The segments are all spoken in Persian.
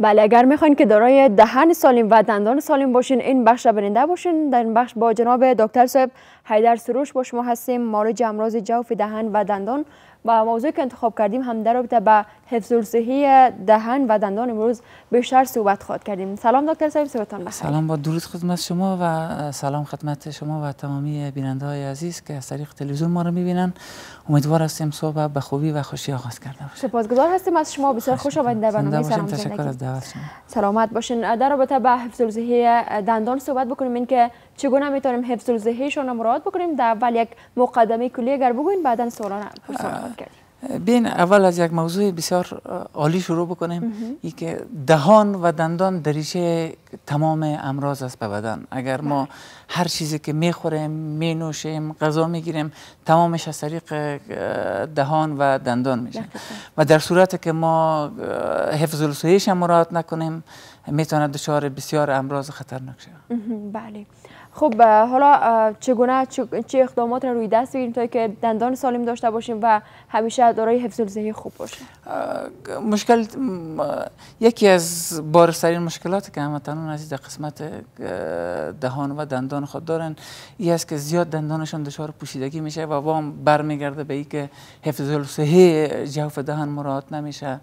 بله اگر میخواین که دارای دهن سالم و دندان سالم باشین این بخش برنده باشین در این بخش با جناب دکتر صاحب حیدر سروش با شما هستیم مارج امراض جوف دهن و دندان و موضوع که انتخاب کردیم هم در رابطه به حفظ الصحه دهن و دندان امروز بیشتر صحبت خواهد کردیم سلام دکتر صاحب صحبتان بخیر سلام با درود خدمت شما و سلام خدمت شما و تمامی بیننده های عزیز که از طریق تلویزیون ما رو میبینن امیدوار هستیم صحبت به خوبی و خوشی آغاز کرده باشیم سپاسگزار هستیم از شما بسیار خوش آمدید برنامه سلام تشکر از دعوت شما سلامت باشین در رابطه به حفظ الصحه دندان صحبت بکنیم اینکه چگونه میتونیم حفظ الذهنشون رو مراد بکنیم در اول یک مقدمه کلی اگر بگوین بعدا سوالانه هم بین اول از یک موضوع بسیار عالی شروع بکنیم این که دهان و دندان دریچه تمام امراض است به بدن اگر ما بله. هر چیزی که میخوریم مینوشیم غذا میگیریم تمامش از طریق دهان و دندان میشه و در صورتی که ما حفظ را مراد نکنیم میتونند دچار بسیار امراض خطرناک شود بله خب حالا چگونه چه اقدامات رو روی دست بگیریم تا که دندان سالم داشته باشیم و همیشه دارای حفظ الصحه خوب باشه مشکل یکی از بارسترین مشکلات که هموطنان عزیز در قسمت دهان و دندان خود دارن این است که زیاد دندانشان دچار پوشیدگی میشه و وام برمیگرده به اینکه حفظ الصحه جوف دهان مراد نمیشه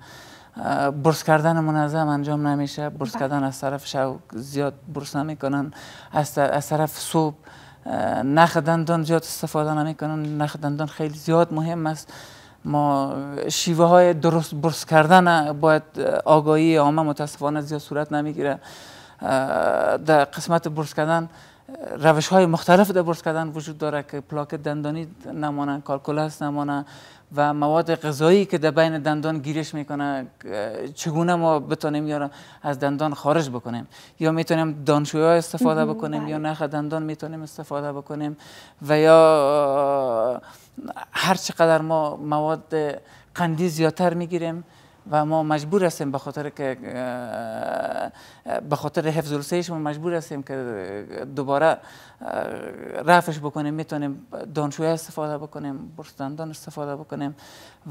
برس کردن منظم انجام نمیشه برس کردن از طرف شو زیاد برس نمیکنن از, از طرف صبح نخ دندان زیاد استفاده نمیکنن نخ دندان خیلی زیاد مهم است ما شیوه های درست برس کردن باید آگاهی عامه متاسفانه زیاد صورت نمیگیره در قسمت برس کردن روش های مختلف در برس کردن وجود داره که پلاک دندانی نمانه کالکولاس نمانه و مواد غذایی که در بین دندان گیرش میکنه چگونه ما بتانیم یا از دندان خارج بکنیم یا میتونیم ها استفاده بکنیم یا بله. نخ دندان میتونیم استفاده بکنیم و یا هر چقدر ما مواد قندی زیادتر میگیریم و ما مجبور هستیم به خاطر که به خاطر حفظ ما مجبور هستیم که دوباره رفش بکنیم میتونیم دانشوی استفاده بکنیم برستاندان استفاده بکنیم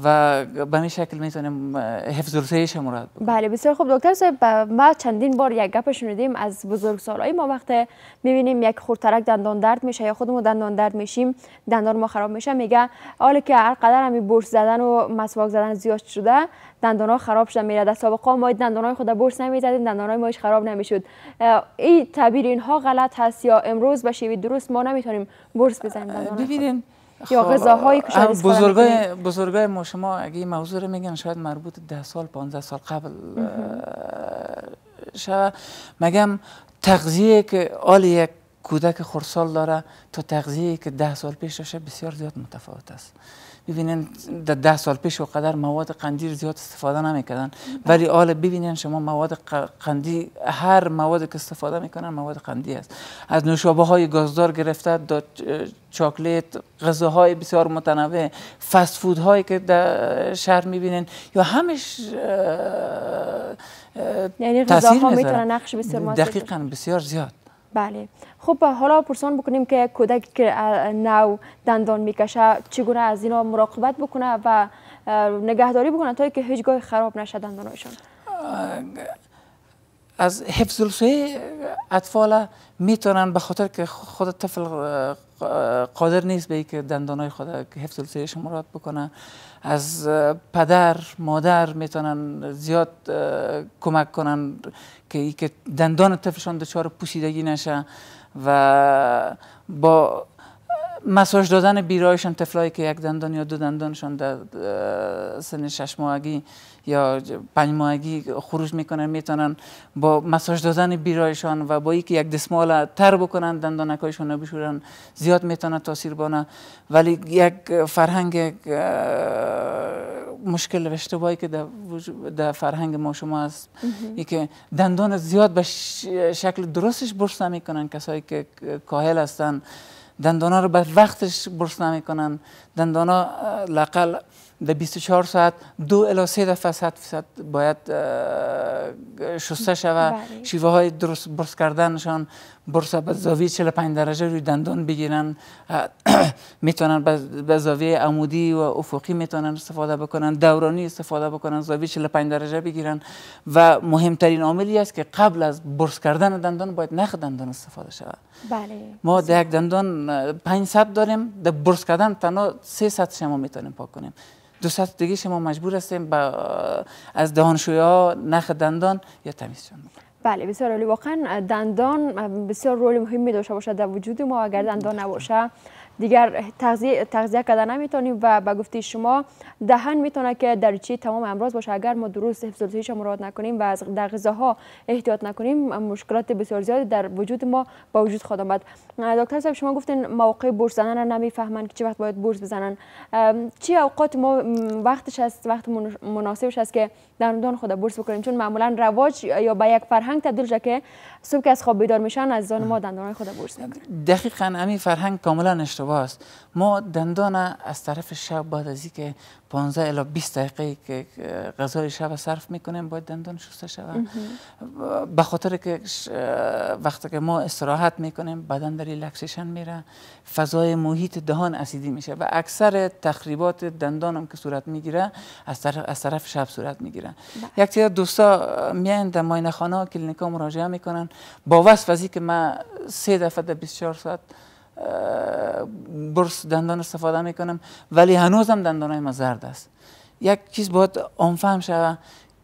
و به این شکل میتونیم حفظ السیش مراد بکنیم بله بسیار خوب دکتر صاحب ما چندین بار یک گپ شنیدیم از بزرگسالای ما وقت میبینیم یک خورترک دندان درد میشه یا خودمون دندان درد میشیم دندان ما خراب میشه میگه حالا که هر قدر همی برش زدن و مسواک زدن زیاد شده دندان دندان ها خراب شده میره در سابقه ما دندان های خود برس نمیزدیم دندان های ما خراب نمیشد این تعبیر ها غلط هست یا امروز به شیوه درست ما نمیتونیم برس بزنیم دندان یا خب، غذاهایی که بزرگای بزرگای ما شما اگه این موضوع رو میگن شاید مربوط ده سال 15 سال قبل شود مگم تغذیه که آل کودک خرسال داره تا تغذیه که ده سال پیش داشته بسیار زیاد متفاوت است ببینین در ده سال پیش قدر مواد قندی زیاد استفاده نمیکردن ولی حالا ببینین شما مواد قندی هر مواد که استفاده میکنن مواد قندی است از نوشابه های گازدار گرفته تا غذا غذاهای بسیار متنوع فست فود هایی که در شهر میبینین یا همش یعنی غذاها میتونه نقش بسیار دقیقاً بسیار زیاد بله خب حالا پرسان بکنیم که کودک که نو دندان میکشه چگونه از اینا مراقبت بکنه و نگهداری بکنه تا که هیچگاه خراب نشه دندانایشان از حفظ الصحه اطفال میتونن به خاطر که خود طفل قادر نیست به که دندانای خود حفظ الصحه مراد بکنه از پدر مادر میتونن زیاد کمک کنن که که دندان طفلشان دچار پوسیدگی نشه و با مساج دادن بیرایشان تفلایی که یک دندان یا دو دندانشان در سن شش ماهگی یا پنج ماهگی خروج میکنن میتونن با مساج دادن بیرایشان و با که یک دسمال تر بکنن دندانکایشان بشورن زیاد میتونه تاثیر بانه ولی یک فرهنگ مشکل مشکل اشتباهی که در, در فرهنگ ما شما است ای که دندان زیاد به شکل درستش برس میکنن کسایی که کاهل هستن دندانا رو به وقتش برس نمیکنن دندانا لقل در 24 ساعت دو الی سه دفعه صد فیصد باید شسته شود بله. شیوه های درست برس کردنشان برس به زاویه 45 درجه روی دندان بگیرن میتونن به زاویه عمودی و افقی میتونن استفاده بکنن دورانی استفاده بکنن زاویه 45 درجه بگیرن و مهمترین عاملی است که قبل از برس کردن دندان باید نخ دندان استفاده شود بله ما در یک دندان 500 داریم در برس کردن تنها 300 شما میتونیم پاک کنیم دو ساعت دیگه شما مجبور هستیم با از ها نخ دندان یا تمیز بله بسیار عالی واقعا دندان بسیار رول مهمی داشته باشه در وجود ما اگر دندان نباشه دیگر تغذیه, کده نمیتونیم و به گفتی شما دهن میتونه که در چی تمام امراض باشه اگر ما درست حفظ را مراد نکنیم و از در ها احتیاط نکنیم مشکلات بسیار زیاد در وجود ما با وجود خواهد آمد دکتر صاحب شما گفتین موقع برس زنن نمیفهمن که چه وقت باید بورس بزنن چی اوقات ما وقتش است وقت مناسبش است که دندان خود بورس بکنیم چون معمولا رواج یا به یک فرهنگ تبدیل شده که صبح که از خواب بیدار میشن از دان ما دندان خود برس میکنن دقیقا امی فرهنگ کاملا اشتباه است ما دندان از طرف شب بعد از اینکه 15 الی 20 دقیقه که غذای شب صرف میکنیم باید دندان شسته شود به خاطر که وقتی که ما استراحت میکنیم بدن در ریلکسیشن میره فضای محیط دهان اسیدی میشه و اکثر تخریبات دندان هم که صورت میگیره از طرف, از طرف شب صورت میگیره بله. یک تعداد دوستا میان در ماینه خانه کلینیکا مراجعه میکنن با وصف که من سه دفعه در 24 ساعت برس دندان استفاده میکنم ولی هنوزم دندانای من زرد است یک چیز باید آنفهم شوه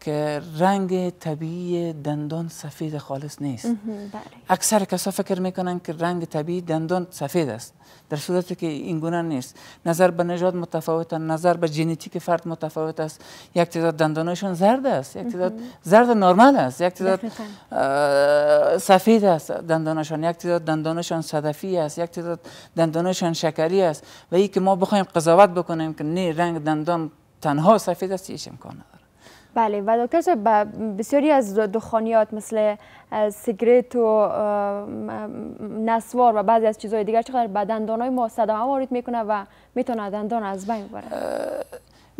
که رنگ طبیعی دندان سفید خالص نیست بله. اکثر کسا فکر میکنن که رنگ طبیعی دندان سفید است در صورت که اینگونه نیست نظر به نژاد متفاوت نظر به ژنتیک فرد متفاوت است یک تعداد دندانشون زرد است یک تعداد زرد نرمال است یک تعداد سفید است دندانشان یک تعداد دندانشان صدفی است یک تعداد دندانشان شکری است و این که ما بخوایم قضاوت بکنیم که نه رنگ دندان تنها سفید است هیچ امکان بله و دکتر صاحب بسیاری از دخانیات مثل سیگریت و نسوار و بعضی از چیزهای دیگر چقدر به دندانهای ما صدمه وارد میکنه و میتونه دندان از بین ببره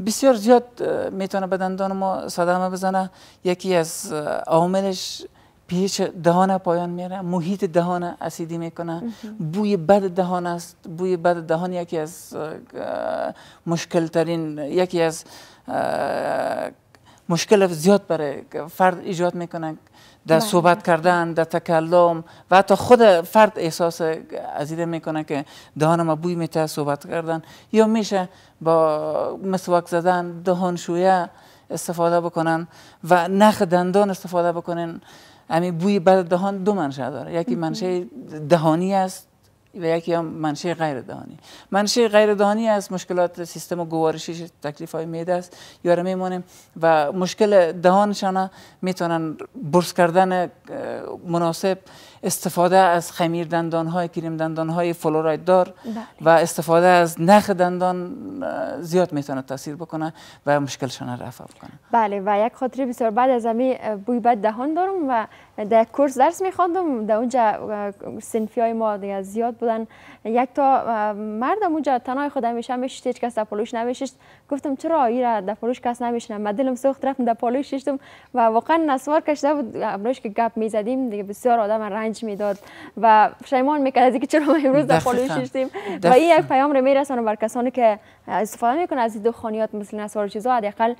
بسیار زیاد میتونه به دندان ما صدمه بزنه یکی از عاملش پیش دهان پایان میره محیط دهان اسیدی میکنه بوی بد دهان است بوی بد دهان یکی از مشکل ترین یکی از مشکل زیاد برای فرد ایجاد میکنن در بله. صحبت کردن در تکلم و حتی خود فرد احساس عزیده میکنه که دهان ما بوی میته صحبت کردن یا میشه با مسواک زدن دهان شویه استفاده بکنن و نخ دندان استفاده بکنن همین بوی بد دهان دو منشه داره یکی منشه دهانی است و یکی هم منشه غیر دهانی منشه غیر دهانی از مشکلات سیستم گوارشی تکلیف های میده است یاره میمانیم و مشکل دهانشان میتونن برس کردن مناسب استفاده از خمیر دندان های کریم دندان های فلوراید دار بله. و استفاده از نخ دندان زیاد میتونه تاثیر بکنه و مشکلشان رفع بکنه بله و یک خاطری بسیار بعد از همین بوی بد دهان دارم و در کورس درس میخواندم در اونجا سنفی های ما دیگه زیاد بودن یک تا مردم اونجا تنهای خود همیشه میشید هیچ کس در پالوش گفتم چرا ای را در پالوش کس نمیشنم من دلم سوخت رفتم در پالوش ششتم و واقعا نسوار کشیده بود امروش که گپ میزدیم دیگه بسیار آدم رنج میداد و پشیمان میکرد از اینکه چرا ما امروز در پالوش ششتیم و این یک پیام رو میرسانه بر کسانی که استفاده میکنه از دو دخانیات مثل نسوار چیزا حداقل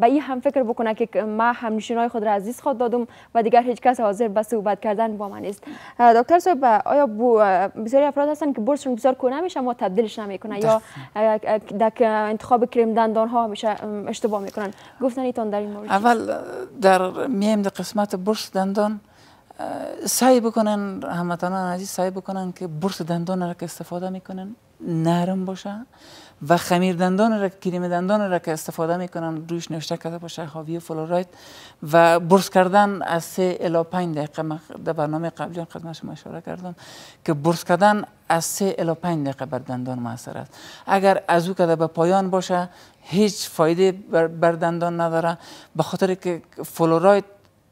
به این هم فکر بکنه که ما هم نشینای خود را عزیز خود دادم و دیگر هیچ هیچ کس حاضر به صحبت کردن با من نیست دکتر صاحب آیا بسیاری افراد هستند که برسون گذار کنه میشه اما تبدیلش نمیکنه یا در انتخاب کریم دندان ها میشه اشتباه میکنن گفتن ایتان در این مورد اول در میم در قسمت برس دندان سعی بکنن همتانان عزیز سعی بکنن که برس دندان را که استفاده میکنن نرم باشه و خمیر دندان را کریم دندان را که استفاده میکنم روش نوشته کرده باشه حاوی فلوراید و برس کردن از 3 الی 5 دقیقه در برنامه قبلی هم خدمت شما اشاره کردم که برس کردن از 3 الی 5 دقیقه بر دندان مؤثر است اگر از او کده به پایان باشه هیچ فایده بر, بر دندان نداره به خاطر که فلوراید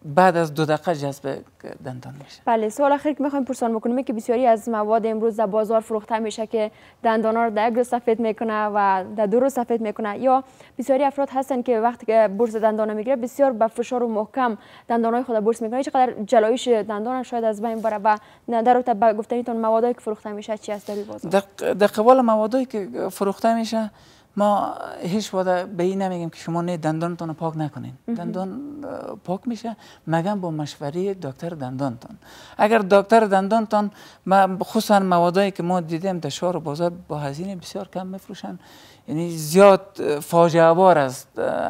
بعد از دو دقیقه جذب دندان میشه بله سوال آخر که میخوایم پرسان بکنیم که بسیاری از مواد امروز در بازار فروخته میشه که دندان ها رو در یک سفید میکنه و در دو روز سفید میکنه یا بسیاری افراد هستن که وقتی که برس دندان میگیره بسیار با فشار و محکم دندان های خود برس میکنه چقدر جلایش دندان شاید از بین بره و در رابطه با گفتنیتون موادی که فروخته میشه چی هست در بازار در قبال موادی که فروخته میشه ما هیچ وقت به این نمیگیم که شما نه دندانتون پاک نکنین دندان پاک میشه مگم با مشوره دکتر دندانتون اگر دکتر دندانتون خصوصا موادایی که ما دیدیم در شهر و بازار با هزینه بسیار کم میفروشن یعنی زیاد فاجعه بار است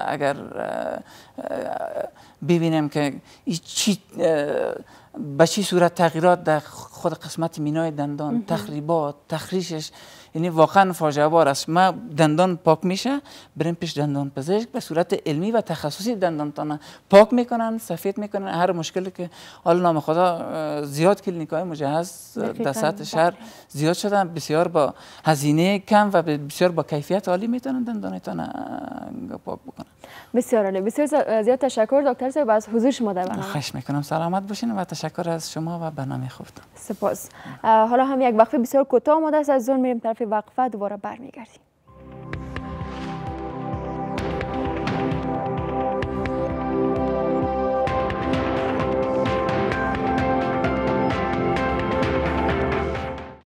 اگر ببینیم که چی به چی صورت تغییرات در خود قسمت مینای دندان تخریبات تخریشش یعنی واقعا فاجعه بار است ما دندان پاک میشه بریم پیش دندان پزشک به صورت علمی و تخصصی دندانتان پاک میکنن سفید میکنن هر مشکلی که حال نام خدا زیاد کلینیک های مجهز در سطح شهر زیاد شدن بسیار با هزینه کم و بسیار با کیفیت عالی میتونن دندانتان پاک بکنن بسیار عالی بسیار زیاد تشکر دکتر صاحب از حضور شما در برنامه میکنم سلامت باشین و تشکر از شما و برنامه خوبتون سپاس حالا هم یک وقفه بسیار کوتاه آماده است از زون میریم طرف وقفه دوباره برمیگردیم